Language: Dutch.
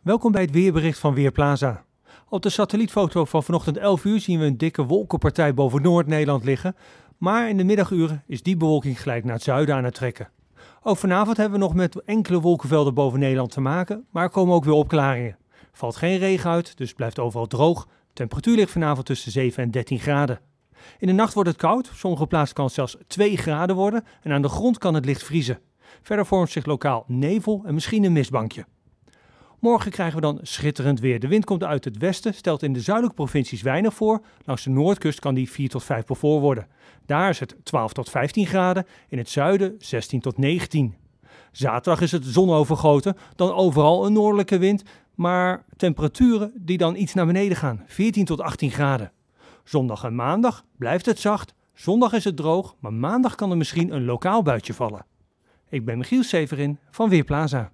Welkom bij het weerbericht van Weerplaza. Op de satellietfoto van vanochtend 11 uur zien we een dikke wolkenpartij boven Noord-Nederland liggen, maar in de middaguren is die bewolking gelijk naar het zuiden aan het trekken. Ook vanavond hebben we nog met enkele wolkenvelden boven Nederland te maken, maar er komen ook weer opklaringen. Valt geen regen uit, dus blijft overal droog. Temperatuur ligt vanavond tussen 7 en 13 graden. In de nacht wordt het koud, op sommige plaatsen kan het zelfs 2 graden worden en aan de grond kan het licht vriezen. Verder vormt zich lokaal nevel en misschien een mistbankje. Morgen krijgen we dan schitterend weer. De wind komt uit het westen, stelt in de zuidelijke provincies weinig voor. Langs de noordkust kan die 4 tot 5 voor worden. Daar is het 12 tot 15 graden, in het zuiden 16 tot 19. Zaterdag is het zonovergoten, dan overal een noordelijke wind, maar temperaturen die dan iets naar beneden gaan, 14 tot 18 graden. Zondag en maandag blijft het zacht. Zondag is het droog, maar maandag kan er misschien een lokaal buitje vallen. Ik ben Michiel Severin van Weerplaza.